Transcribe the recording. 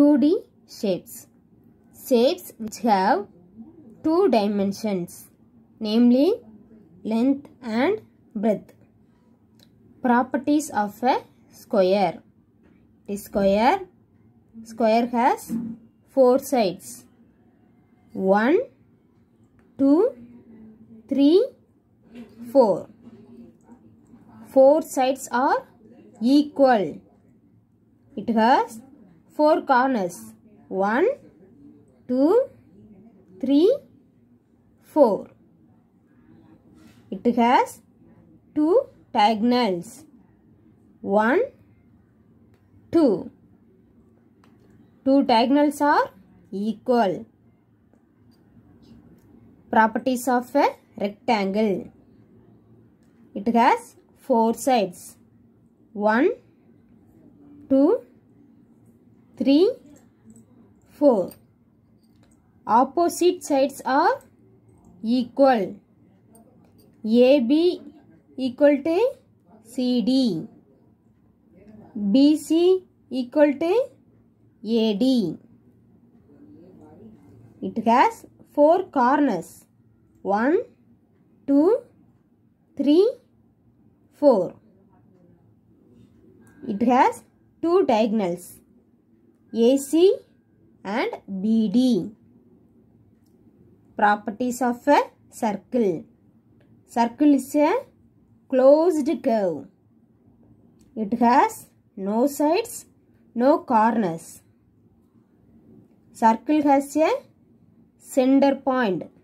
2D shapes. Shapes which have two dimensions namely length and breadth. Properties of a square. The square, square has four sides. One, two, Four sides are equal. It has four corners. One, two, three, four. It has two diagonals. One, two. Two diagonals are equal. Properties of a rectangle. It has four sides. One, two. 3, 4. Opposite sides are equal. AB equal to CD. BC equal to AD. It has 4 corners. 1, 2, 3, 4. It has 2 diagonals. AC and BD. Properties of a circle. Circle is a closed curve. It has no sides, no corners. Circle has a center point.